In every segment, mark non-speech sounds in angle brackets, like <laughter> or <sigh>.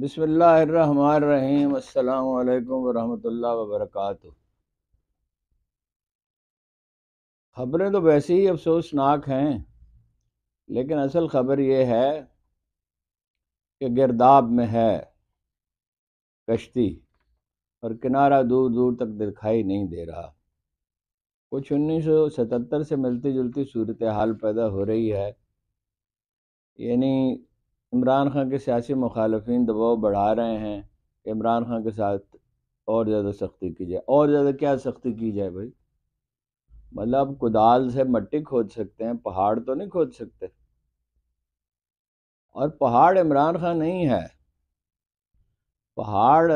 बसमीम अल्लाम वरहमतुल्लाह वबरक ख़बरें तो वैसे ही अफसोसनाक हैं लेकिन असल ख़बर ये है कि गिरदाब में है कश्ती और किनारा दूर दूर तक दिखाई नहीं दे रहा कुछ 1977 से मिलती जुलती सूरत हाल पैदा हो रही है यानी इमरान खान के सियासी मुखालफी दबाव बढ़ा रहे हैं इमरान खान के साथ और ज़्यादा सख्ती की जाए और ज़्यादा क्या सख्ती की जाए भाई मतलब कुदाल से मट्टी खोद सकते हैं पहाड़ तो नहीं खोद सकते और पहाड़ इमरान खान नहीं है पहाड़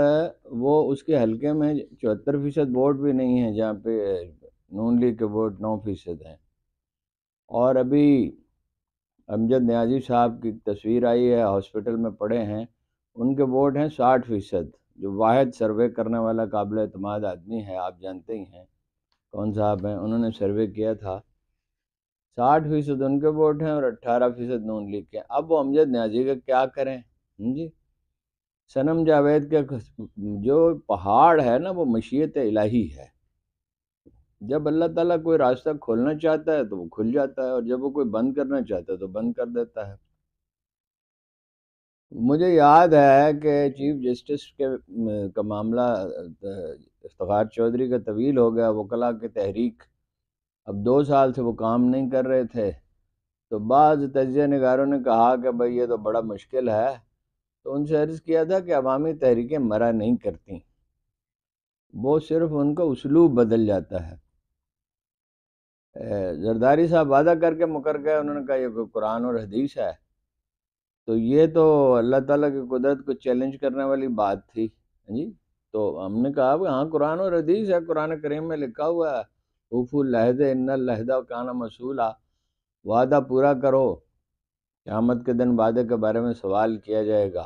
वो उसके हलके में चौहत्तर फीसद वोट भी नहीं है जहाँ पे नून लीग के वोट नौ फीसद हैं और अभी अमजद न्याजी साहब की तस्वीर आई है हॉस्पिटल में पड़े हैं उनके वोट हैं साठ फ़ीसद जो वाद सर्वे करने वाला काबिल अतमाद आदमी है आप जानते ही हैं कौन साहब हैं उन्होंने सर्वे किया था साठ फीसद उनके वोट हैं और अट्ठारह फीसद नून लीग के अब वो अमजद न्याजी का क्या करें हम्म जी सनम जावेद का जो पहाड़ है ना वो मशीत इलाही है जब अल्लाह ताला कोई रास्ता खोलना चाहता है तो वो खुल जाता है और जब वो कोई बंद करना चाहता है तो बंद कर देता है मुझे याद है कि चीफ जस्टिस के का मामला इफ्तार चौधरी का तवील हो गया वकला के तहरीक अब दो साल से वो काम नहीं कर रहे थे तो बाद तजिया नगारों ने कहा कि भाई ये तो बड़ा मुश्किल है तो उनसे अर्ज़ किया था कि अवामी तहरीकें मरा नहीं करती वो सिर्फ़ उनका उसलूब बदल जाता है जरदारी साहब वादा करके मुकर गए उन्होंने कहा ये कोई कुरान और हदीस है तो ये तो अल्लाह ताला की कुदरत को चैलेंज करने वाली बात थी हाँ जी तो हमने कहा हाँ कुरान और हदीस है कुरान करीम में लिखा हुआ है इन लहदा काना मसूला वादा पूरा करो क़्यामत के दिन वादे के बारे में सवाल किया जाएगा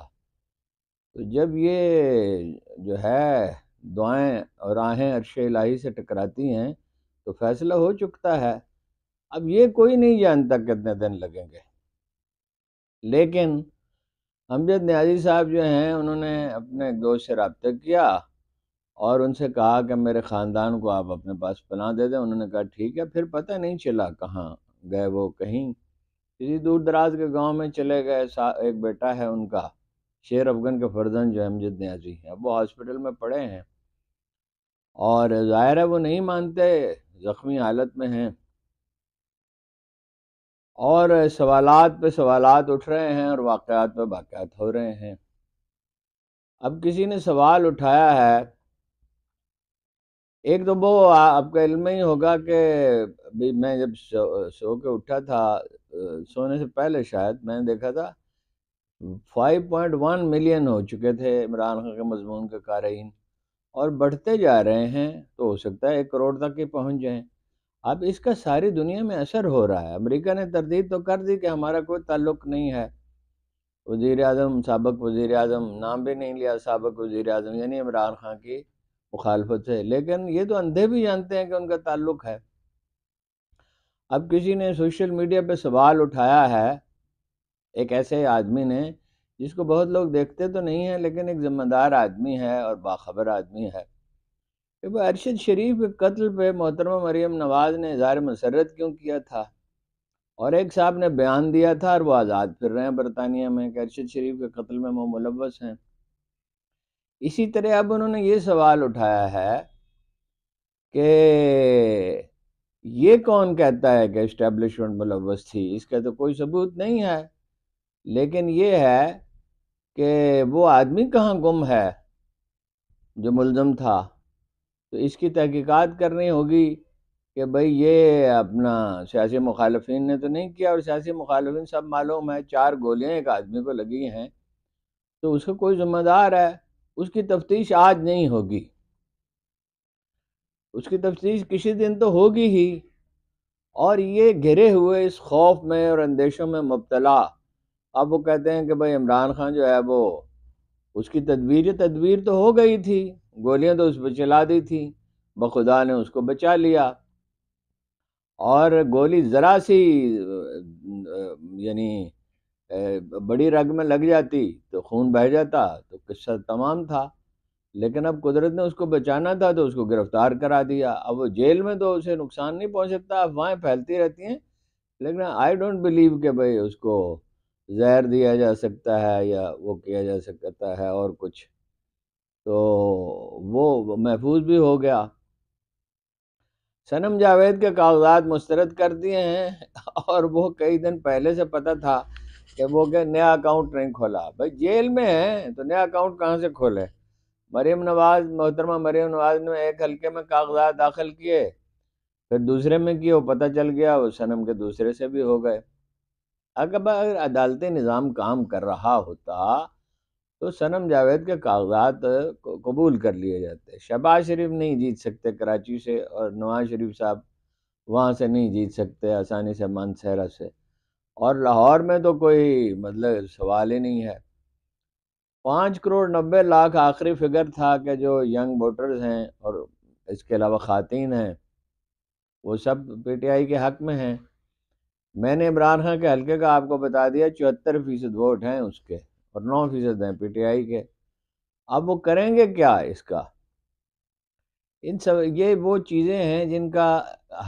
तो जब ये जो है दुआएं और आहें अरश इलाही से टकराती हैं तो फैसला हो चुकता है अब ये कोई नहीं जानता कितने दिन लगेंगे लेकिन हमजद न्याजी साहब जो हैं उन्होंने अपने दोस्त से रबता किया और उनसे कहा कि मेरे ख़ानदान को आप अपने पास पना दे दें उन्होंने कहा ठीक है फिर पता नहीं चला कहाँ गए वो कहीं किसी दूर दराज के गांव में चले गए एक बेटा है उनका शेर अफगन के फर्जन जो हमजद न्याजी हैं वो हॉस्पिटल में पड़े हैं और ज़ाहिर है वो नहीं मानते ज़ख्मी हालत में हैं और सवालात पे सवालात उठ रहे हैं और वाक़ात पे वाक़ात हो रहे हैं अब किसी ने सवाल उठाया है एक तो वो आपका इल्म ही होगा कि भी मैं जब सो, सो के उठा था सोने से पहले शायद मैंने देखा था 5.1 मिलियन हो चुके थे इमरान खान के मजमून के कारीन और बढ़ते जा रहे हैं तो हो सकता है एक करोड़ तक ही पहुंच जाएं अब इसका सारी दुनिया में असर हो रहा है अमेरिका ने तरदीद तो कर दी कि हमारा कोई ताल्लुक नहीं है वज़ी अजम सबक वज़ी अजम नाम भी नहीं लिया सबक वज़ी अजम यानी इमरान खान की मुखालफत से लेकिन ये तो अंधे भी जानते हैं कि उनका ताल्लुक है अब किसी ने सोशल मीडिया पर सवाल उठाया है एक ऐसे आदमी ने जिसको बहुत लोग देखते तो नहीं है लेकिन एक ज़िम्मेदार आदमी है और बाखबर आदमी है वो अरशद शरीफ के कत्ल पे मोहतरमा मरियम नवाज़ ने इजहार मसरत क्यों किया था और एक साहब ने बयान दिया था और वो आज़ाद फिर रहे हैं बरतानिया में कि अरशद शरीफ के कत्ल में वो मुलवस हैं इसी तरह अब उन्होंने ये सवाल उठाया है कि ये कौन कहता है कि इस्टेब्लिशमेंट मुलवस थी इसका तो कोई सबूत नहीं है लेकिन ये है कि वो आदमी कहाँ गुम है जो मुलम था तो इसकी तहकीकात करनी होगी कि भाई ये अपना सियासी मुखालफन ने तो नहीं किया और सियासी मुखालफन सब मालूम है चार गोलियाँ एक आदमी को लगी हैं तो उसका कोई ज़िम्मेदार है उसकी तफ्तीश आज नहीं होगी उसकी तफ्तीश किसी दिन तो होगी ही और ये घिरे हुए इस खौफ में और अंदेशों में मुबतला अब वो कहते हैं कि भाई इमरान खान जो है वो उसकी तदबीर तदबीर तो हो गई थी गोलियां तो उस पर चला दी थी बखुदा ने उसको बचा लिया और गोली ज़रा सी यानी बड़ी रग में लग जाती तो खून बह जाता तो किस्सा तमाम था लेकिन अब कुदरत ने उसको बचाना था तो उसको गिरफ्तार करा दिया अब वो जेल में तो उसे नुकसान नहीं पहुंच सकता अफवाहें फैलती रहती हैं लेकिन आई डोंट बिलीव कि भाई उसको जहर दिया जा सकता है या वो किया जा सकता है और कुछ तो वो महफूज भी हो गया सनम जावेद के कागजात मुस्तरद कर दिए हैं <laughs> और वो कई दिन पहले से पता था कि वो क्या नया अकाउंट नहीं खोला भाई जेल में है तो नया अकाउंट कहाँ से खोले मरीम नवाज मोहतरमा मरीम नवाज ने एक हल्के में कागजात दाखिल किए फिर दूसरे में किए वो पता चल गया वो सनम के दूसरे से भी हो गए अगर अदालत निज़ाम काम कर रहा होता तो सनम जावेद के कागजात कबूल कर लिए जाते शहबाज शरीफ नहीं जीत सकते कराची से और नवाज शरीफ साहब वहाँ से नहीं जीत सकते आसानी से मानसहरा से और लाहौर में तो कोई मतलब सवाल ही नहीं है पाँच करोड़ नब्बे लाख आखिरी फिगर था कि जो यंग वोटर्स हैं और इसके अलावा ख़वान हैं वो सब पीटीआई के हक़ में हैं मैंने इमरान खान के हलके का आपको बता दिया चौहत्तर फीसद वोट हैं उसके और नौ फीसद हैं पीटीआई के अब वो करेंगे क्या इसका इन सब ये वो चीज़ें हैं जिनका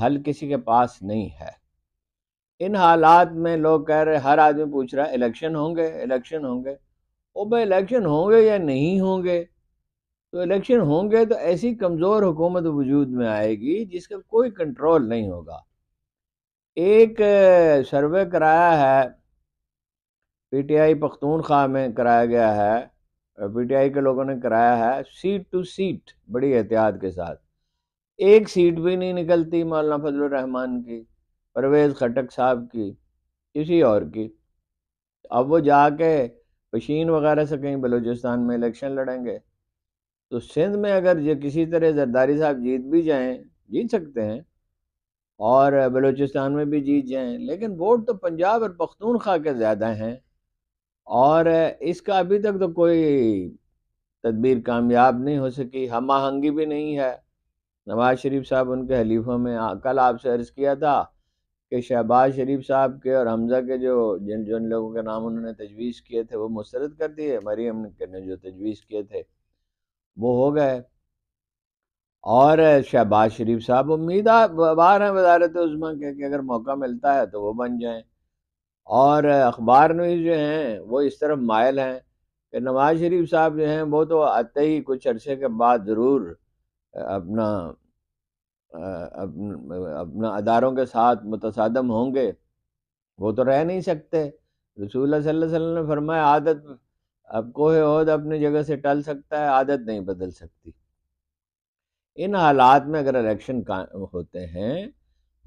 हल किसी के पास नहीं है इन हालात में लोग कह रहे हर आदमी पूछ रहा है इलेक्शन होंगे इलेक्शन होंगे ओ भाई इलेक्शन होंगे या नहीं होंगे तो इलेक्शन होंगे तो ऐसी कमज़ोर हुकूमत वजूद में आएगी जिसका कोई कंट्रोल नहीं होगा एक सर्वे कराया है पीटीआई पख्तूनख्वा में कराया गया है पीटीआई के लोगों ने कराया है सीट टू सीट बड़ी एहतियात के साथ एक सीट भी नहीं निकलती मौलाना फजल रहमान की परवेज़ खटक साहब की किसी और की अब वो जाके पशीन वगैरह से कहीं बलूचिस्तान में इलेक्शन लड़ेंगे तो सिंध में अगर ये किसी तरह जरदारी साहब जीत भी जाएं जीत सकते हैं और बलूचिस्तान में भी जीत जाएँ लेकिन वोट तो पंजाब और पख्तूनख्वा के ज़्यादा हैं और इसका अभी तक तो कोई तदबीर कामयाब नहीं हो सकी हम आहंगी भी नहीं है नवाज शरीफ साहब उनके हलीफों में कल आपसे अर्ज़ किया था कि शहबाज शरीफ साहब के और हमजा के जो जिन जिन लोगों के नाम उन्होंने तजवीज़ किए थे वो मुस्रद कर दिए मरीम ने जो तजवीज़ किए थे वो हो गए और शहबाज शरीफ साहब उम्मीद बाहर हैं वजारत उस्मा के कि अगर मौका मिलता है तो वो बन जाएं और अखबार न्यूज़ जो हैं वो इस तरफ मायल हैं कि नवाज शरीफ साहब जो हैं वो तो आते ही कुछ अरसे के बाद ज़रूर अपना अपना अदारों के साथ मुतसादम होंगे वो तो रह नहीं सकते रसूल वसल्लम ने फरमाया आदत अब कोह अपनी जगह से टल सकता है आदत नहीं बदल सकती इन हालात में अगर इलेक्शन होते हैं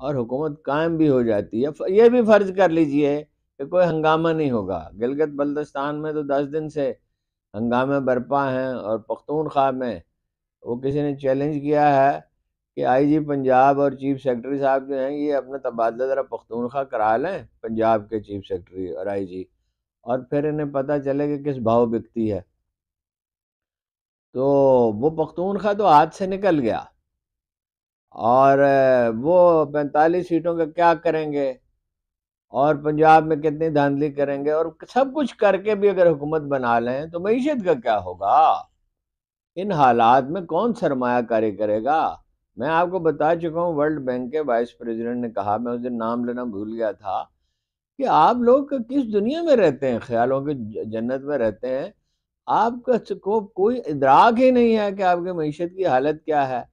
और हुकूमत कायम भी हो जाती है ये भी फ़र्ज कर लीजिए कि कोई हंगामा नहीं होगा गिलगत बल्तिस्तान में तो दस दिन से हंगामे बरपा हैं और पख्तूनख्वा में वो किसी ने चैलेंज किया है कि आईजी पंजाब और चीफ सेक्रेटरी साहब जो हैं ये अपना तबादला ज़रा पख्तूनख्वा करा लें पंजाब के चीफ सेक्रेटरी और आईजी और फिर इन्हें पता चले कि किस भाव बिकती है तो वो पख्तूनख्वा तो हाथ से निकल गया और वो पैंतालीस सीटों का क्या करेंगे और पंजाब में कितनी धांधली करेंगे और सब कुछ करके भी अगर हुकूमत बना लें तो मीशत का क्या होगा इन हालात में कौन सरमाकारी करेगा मैं आपको बता चुका हूँ वर्ल्ड बैंक के वाइस प्रेसिडेंट ने कहा मैं उस दिन नाम लेना भूल गया था कि आप लोग किस दुनिया में रहते हैं ख्यालों के जन्नत में रहते हैं आपका को कोई इदराक ही नहीं है कि आपके मीशत की हालत क्या है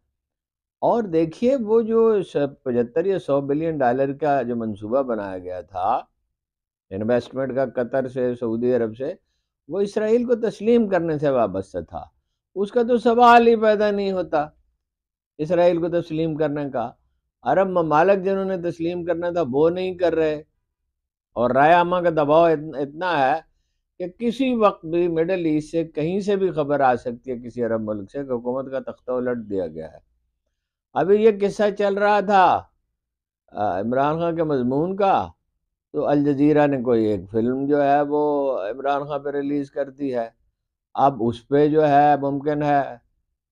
और देखिए वो जो पचहत्तर या सौ बिलियन डॉलर का जो मंसूबा बनाया गया था इन्वेस्टमेंट का कतर से सऊदी अरब से वो इसराइल को तस्लीम करने से वाबस्ता था उसका तो सवाल ही पैदा नहीं होता इसराइल को तस्लीम करने का अरब ममालक जिन्होंने तस्लीम करना था वो नहीं कर रहे और राय का दबाव इतना है कि किसी वक्त भी मिडल ईस्ट से कहीं से भी खबर आ सकती है किसी अरब मुल्क से कि हुकूमत का तख्ता उलट दिया गया है अभी ये किस्सा चल रहा था इमरान खान के मजमून का तो अल जजीरा ने कोई एक फिल्म जो है वो इमरान खान पर रिलीज़ करती है अब उस पर जो है मुमकिन है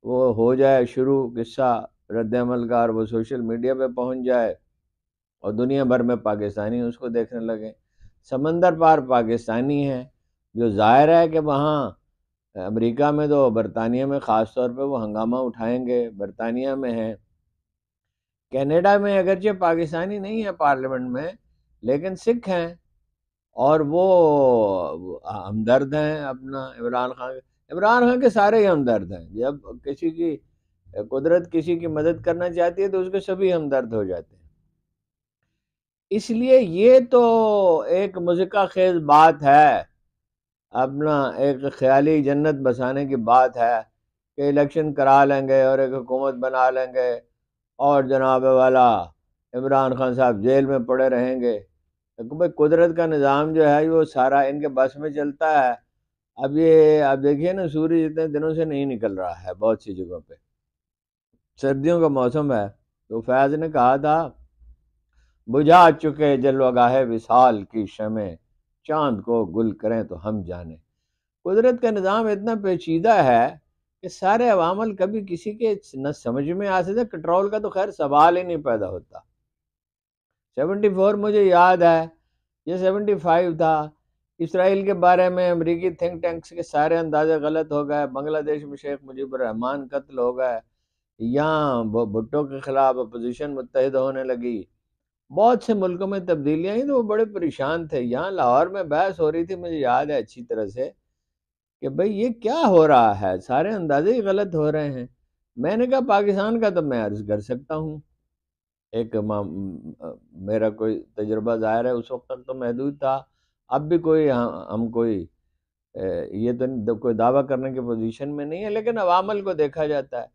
वो हो जाए शुरू किस्सा रद्दमल का और वो सोशल मीडिया पे पहुंच जाए और दुनिया भर में पाकिस्तानी उसको देखने लगे समंदर पार पाकिस्तानी हैं जो ज़ाहिर है कि वहाँ अमेरिका में तो बरतानिया में ख़ास तौर पे वो हंगामा उठाएंगे बरतानिया में है कनाडा में अगरचे पाकिस्तानी नहीं है पार्लियामेंट में लेकिन सिख हैं और वो हमदर्द हैं अपना इमरान खान इमरान खान के सारे ही हमदर्द हैं जब किसी की कुदरत किसी की मदद करना चाहती है तो उसके सभी हमदर्द हो जाते हैं इसलिए ये तो एक मुजिका खेज बात है अपना एक ख्याली जन्नत बसाने की बात है कि इलेक्शन करा लेंगे और एक हुकूमत बना लेंगे और जनाब वाला इमरान खान साहब जेल में पड़े रहेंगे तो भाई कुदरत का निज़ाम जो है वो सारा इनके बस में चलता है अब ये आप देखिए ना सूर्य इतने दिनों से नहीं निकल रहा है बहुत सी जगहों पे सर्दियों का मौसम है तो फैज़ ने कहा था बुझा चुके जलवागाहे विशाल की शमें चांद को गुल करें तो हम जाने कुदरत का निज़ाम इतना पेचीदा है कि सारे अवामल कभी किसी के न समझ में आ सकते कंट्रोल का तो खैर सवाल ही नहीं पैदा होता 74 मुझे याद है ये 75 था इसराइल के बारे में अमरीकी थिंक टैंक्स के सारे अंदाजे गलत हो गए बांग्लादेश में शेख मुजीबरहमान कत्ल हो गए यहाँ भुट्टो के ख़िलाफ़ अपोजिशन मुतहद होने लगी बहुत से मुल्कों में तब्दीलियाँ आई तो वो बड़े परेशान थे यहाँ लाहौर में बहस हो रही थी मुझे याद है अच्छी तरह से कि भाई ये क्या हो रहा है सारे अंदाजे ही गलत हो रहे हैं मैंने कहा पाकिस्तान का तो मैं अर्ज़ कर सकता हूँ एक मेरा कोई तजर्बा ज़ाहिर है उस वक्त तक तो महदूद था अब भी कोई हम, हाँ, हम कोई ये तो कोई दावा करने के पोजीशन में नहीं है लेकिन अवामल को देखा जाता है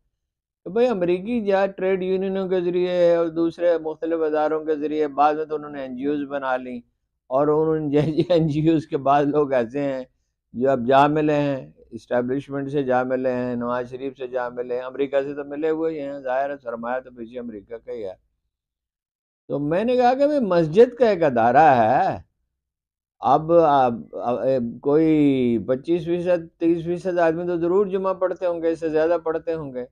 तो भाई अमरीकी जहाँ ट्रेड यूनियनों के ज़रिए और दूसरे मुख्तलिफ अदारों के ज़रिए बाद में तो उन्होंने एन जी ओज़ बना ली और उन्होंने <laughs> एन जी ओज़ के बाद लोग ऐसे हैं जो अब जा मिले हैं इस्टेबलिशमेंट से जा मिले हैं नवाज शरीफ से जा मिले हैं अमरीका से तो मिले हुए ही हैं ज़ाहिर है सरमाया तो पीछे अमरीका का ही है तो मैंने कहा कि भाई मस्जिद का एक अदारा है अब, अब कोई पच्चीस फीसद तीस फीसद आदमी तो ज़रूर जुमा पढ़ते होंगे इससे ज़्यादा पढ़ते होंगे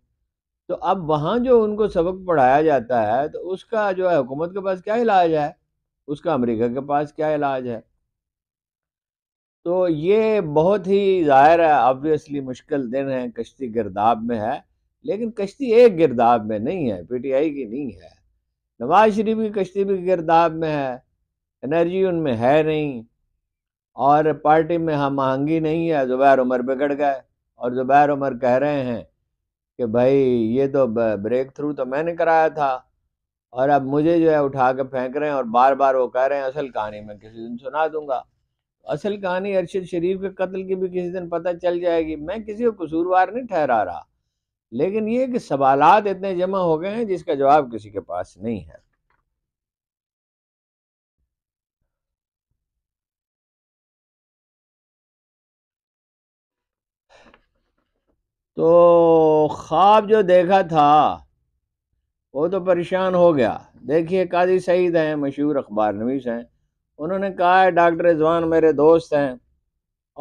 तो अब वहाँ जो उनको सबक पढ़ाया जाता है तो उसका जो है हुकूमत के पास क्या इलाज है उसका अमेरिका के पास क्या इलाज है तो ये बहुत ही ज़ाहिर है ऑब्वियसली मुश्किल दिन है कश्ती गिरदाब में है लेकिन कश्ती एक गिरदाब में नहीं है पीटीआई की नहीं है नवाज शरीफ की कश्ती भी गिरदाब में है एनर्जी उनमें है नहीं और पार्टी में हम महंगी नहीं है ज़ुबैर उमर बिगड़ गए और ज़ुबैर उमर कह रहे हैं कि भाई ये तो ब्रेक थ्रू तो मैंने कराया था और अब मुझे जो है उठा के फेंक रहे हैं और बार बार वो कह रहे हैं असल कहानी मैं किसी दिन सुना दूंगा असल कहानी अरशद शरीफ के कत्ल की भी किसी दिन पता चल जाएगी मैं किसी को कसूरवार नहीं ठहरा रहा लेकिन ये कि सवालात इतने जमा हो गए हैं जिसका जवाब किसी के पास नहीं है तो वो ख्वाब जो देखा था वो तो परेशान हो गया देखिए काजी सईद हैं मशहूर अखबार नवीस हैं उन्होंने कहा है डॉक्टर रिजवान मेरे दोस्त हैं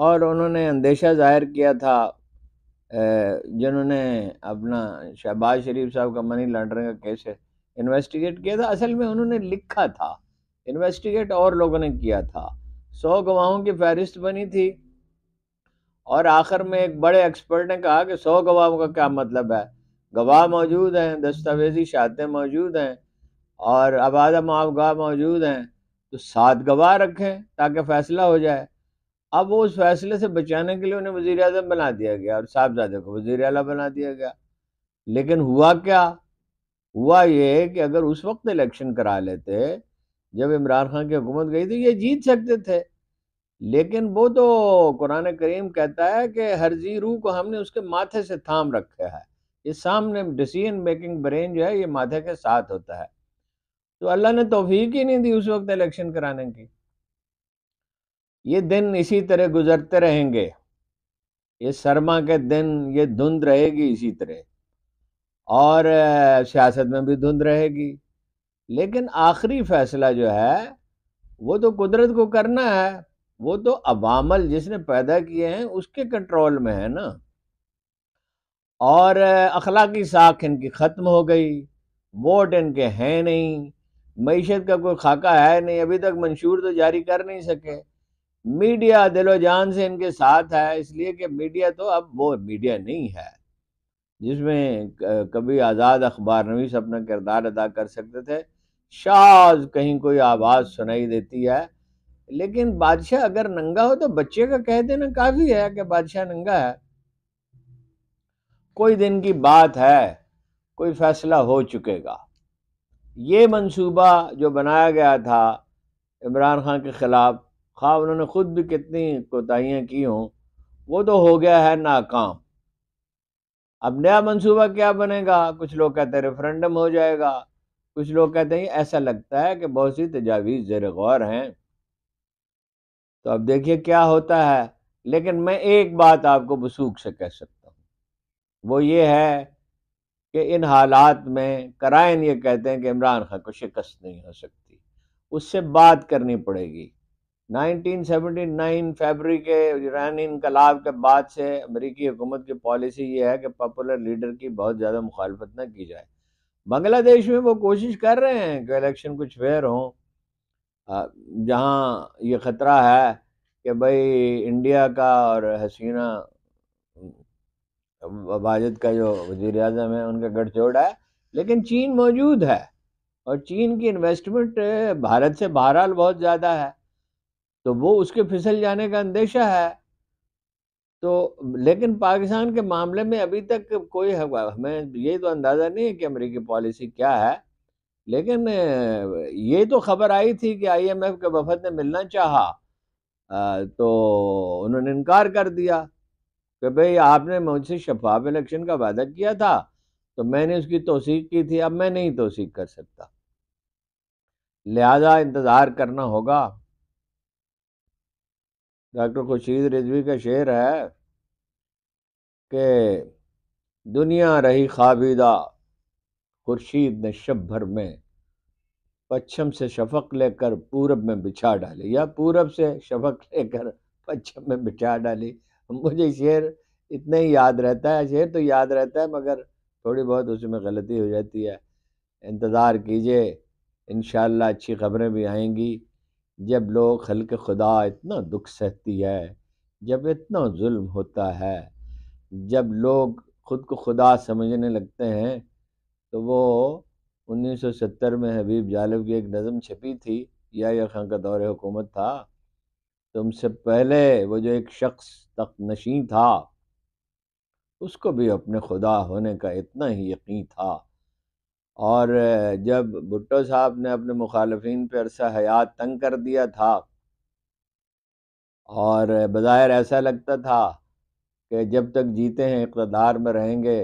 और उन्होंने अंदेशा ज़ाहिर किया था जिन्होंने अपना शहबाज शरीफ साहब का मनी लॉन्ड्रिंग का केस इन्वेस्टिगेट किया था असल में उन्होंने लिखा था इन्वेस्टिगेट और लोगों ने किया था सौ गवाहों की फहरिस्त बनी थी और आखिर में एक बड़े एक्सपर्ट ने कहा कि सौ गवाहों का क्या मतलब है गवाह मौजूद हैं दस्तावेजी शादें मौजूद हैं और आबादा गवाह मौजूद हैं तो सात गवाह रखें ताकि फ़ैसला हो जाए अब वो उस फैसले से बचाने के लिए उन्हें वजीर अजम बना दिया गया और साहबजादे को वज़ी अला बना दिया गया लेकिन हुआ क्या हुआ ये कि अगर उस वक्त इलेक्शन करा लेते जब इमरान खान की हुकूमत गई तो ये जीत सकते थे लेकिन वो तो कुरान करीम कहता है कि हर जी रूह को हमने उसके माथे से थाम रखा है ये सामने डिसीजन मेकिंग ब्रेन जो है ये माथे के साथ होता है तो अल्लाह ने तोफीक ही नहीं दी उस वक्त इलेक्शन कराने की ये दिन इसी तरह गुजरते रहेंगे ये सरमा के दिन ये धुंध रहेगी इसी तरह और सियासत में भी धुंध रहेगी लेकिन आखिरी फैसला जो है वो तो कुदरत को करना है वो तो अवामल जिसने पैदा किए हैं उसके कंट्रोल में है ना और अखलाकी साख इनकी ख़त्म हो गई वोट इनके हैं नहीं मीशत का कोई खाका है नहीं अभी तक मंशूर तो जारी कर नहीं सके मीडिया दिलो जान से इनके साथ है इसलिए कि मीडिया तो अब वो मीडिया नहीं है जिसमें कभी आज़ाद अखबार नवीस अपना किरदार अदा कर सकते थे शाज कहीं कोई आवाज़ सुनाई देती है लेकिन बादशाह अगर नंगा हो तो बच्चे का कह देना काफी है कि बादशाह नंगा है कोई दिन की बात है कोई फैसला हो चुकेगा ये मंसूबा जो बनाया गया था इमरान खान के ख़िलाफ़ खा उन्होंने ख़ुद भी कितनी कोताहियाँ की हों वो तो हो गया है नाकाम अब नया मंसूबा क्या बनेगा कुछ लोग कहते हैं रेफरेंडम हो जाएगा कुछ लोग कहते हैं ऐसा लगता है कि बहुत सी तजावीज़ ज़र गौर हैं तो अब देखिए क्या होता है लेकिन मैं एक बात आपको बसूख से कह सकता हूँ वो ये है कि इन हालात में कराइन ये कहते हैं कि इमरान खान को शिकस्त नहीं हो सकती उससे बात करनी पड़ेगी 1979 फरवरी के ईरानी इनकलाब के बाद से अमरीकी हुकूमत की पॉलिसी ये है कि पॉपुलर लीडर की बहुत ज़्यादा मुखालफत न की जाए बांग्लादेश में वो कोशिश कर रहे हैं कि इलेक्शन कुछ फेयर हों जहाँ ये ख़तरा है कि भाई इंडिया का और हसीना वाजिद का जो वजीर अजम है उनका गठजोड़ है लेकिन चीन मौजूद है और चीन की इन्वेस्टमेंट भारत से बहरहाल बहुत ज़्यादा है तो वो उसके फिसल जाने का अंदेशा है तो लेकिन पाकिस्तान के मामले में अभी तक कोई हमें ये तो अंदाज़ा नहीं है कि अमेरिकी पॉलिसी क्या है लेकिन ये तो खबर आई थी कि आईएमएफ के वफद ने मिलना चाहा तो उन्होंने इनकार कर दिया कि भाई आपने मुझसे शफाफ इलेक्शन का वादा किया था तो मैंने उसकी तोसीक की थी अब मैं नहीं तोसीक कर सकता लिहाजा इंतज़ार करना होगा डॉक्टर खुर्शीद रिजवी का शेर है कि दुनिया रही खाबिदा खुर्शीद ने शब भर में पश्चिम से शफक लेकर पूरब में बिछा डाली या पूरब से शफक लेकर पश्चिम में बिछा डाली मुझे शेर इतना ही याद रहता है शेर तो याद रहता है मगर थोड़ी बहुत उसमें गलती हो जाती है इंतज़ार कीजिए इन अच्छी खबरें भी आएंगी जब लोग हल्के खुदा इतना दुख सहती है जब इतना जुल्म होता है जब लोग खुद को खुदा समझने लगते हैं तो वो 1970 में हबीब जालिब की एक नज़म छपी थी या या खां का दौर हुकूमत था तुमसे तो पहले वो जो एक शख्स तख्त नशी था उसको भी अपने खुदा होने का इतना ही यकीन था और जब भुट्टो साहब ने अपने मुखालफन पर अरसा हयात तंग कर दिया था और बज़ाहिर ऐसा लगता था कि जब तक जीते हैं इकतदार में रहेंगे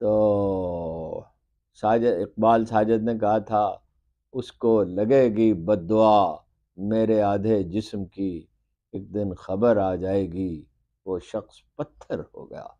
तो साजद इकबाल साजद ने कहा था उसको लगेगी बदुआ मेरे आधे जिस्म की एक दिन खबर आ जाएगी वो शख्स पत्थर हो गया